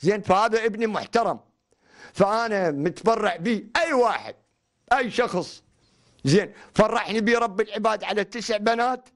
زين فهذا ابني محترم فانا متبرع به اي واحد اي شخص زين فرحني بي رب العباد على تسع بنات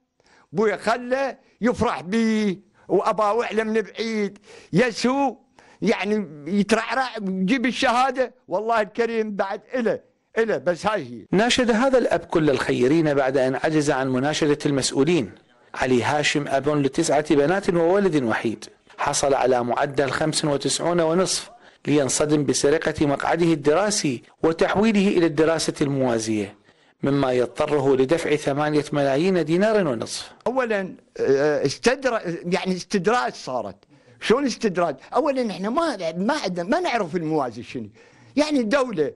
بويا خله يفرح بي واباوع له من بعيد يسهو يعني يترعرع يجيب الشهاده والله الكريم بعد اله اله بس هاي هي ناشد هذا الاب كل الخيرين بعد ان عجز عن مناشده المسؤولين علي هاشم اب لتسعه بنات وولد وحيد حصل على معدل 95 ونصف لينصدم بسرقة مقعده الدراسي وتحويله إلى الدراسة الموازية مما يضطره لدفع ثمانية ملايين دينار ونصف أولا آه، استدر... يعني استدراج صارت شلون استدراج؟ أولا احنا ما ما ما نعرف الموازي شنو يعني الدولة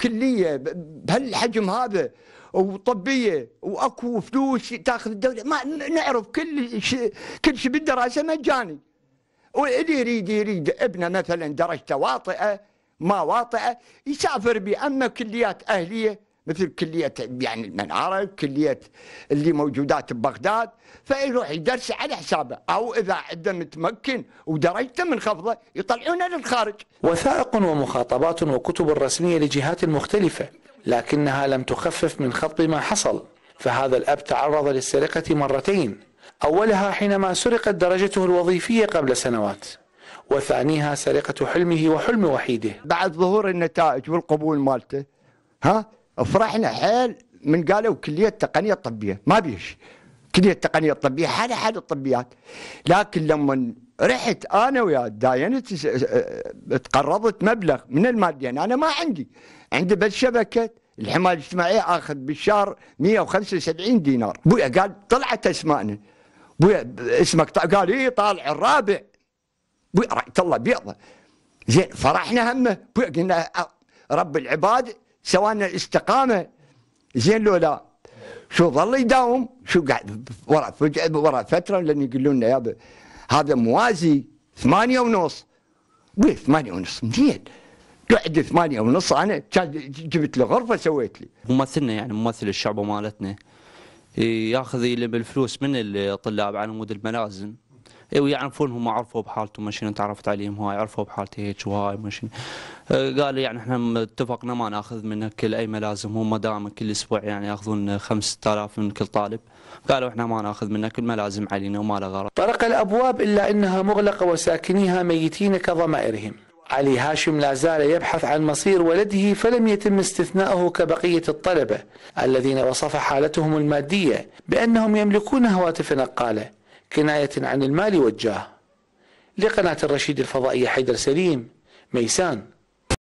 كليه بهالحجم هذا وطبيه واكو فلوس تاخذ الدوله ما نعرف كل شيء كل شيء بالدراسه مجاني واللي يريد يريد ابنه مثلا درجته واطئه ما واطئه يسافر بي اما كليات اهليه مثل كلية يعني المنارة كلية اللي موجودات ببغداد فيروح يدرس على حسابه أو إذا عنده متمكن ودرجته منخفضة يطلعونه للخارج وثائق ومخاطبات وكتب رسمية لجهات مختلفة لكنها لم تخفف من خطب ما حصل فهذا الأب تعرض للسرقة مرتين أولها حينما سرقت درجته الوظيفية قبل سنوات وثانيها سرقة حلمه وحلم وحيده بعد ظهور النتائج والقبول مالته ها فرحنا حال من قالوا كليه التقنيه الطبيه ما بيش كليه التقنيه الطبيه حالها حال الطبيات لكن لما رحت انا ويا داينت تقرضت مبلغ من الماديين انا ما عندي عندي بس شبكه الحمايه الاجتماعيه اخذ بالشهر 175 دينار بويا قال طلعت اسمائنا بويا اسمك قال ايه طالع الرابع بويا الله بيضه زين فرحنا همه بويا قلنا رب العباد سواء استقامه زين لو لا شو ظل يداوم شو قاعد ورا فجأة ورا فتره لان يقولون لنا يابا هذا موازي ثمانية ونص وي ثمانية ونص زين قعد ثمانية ونص انا جبت له غرفه سويت لي ممثلنا يعني ممثل الشعب مالتنا إيه، ياخذ يلم الفلوس من الطلاب على مود الملازم إيه، ويعرفون هم عرفوا بحالته ماشين تعرفت عليهم هاي عرفوا بحالتي هيك وهاي ماشين إيه، قالوا يعني احنا اتفقنا ما ناخذ منك كل اي ملازم هم دائما كل اسبوع يعني ياخذون 5000 من كل طالب قالوا احنا ما ناخذ منك الملازم علينا وما له غرض طرق الابواب الا انها مغلقه وساكنيها ميتين كضمائرهم علي هاشم لا زال يبحث عن مصير ولده فلم يتم استثناؤه كبقية الطلبة الذين وصف حالتهم المادية بأنهم يملكون هواتف نقالة كناية عن المال والجاه لقناة الرشيد الفضائية حيدر سليم ميسان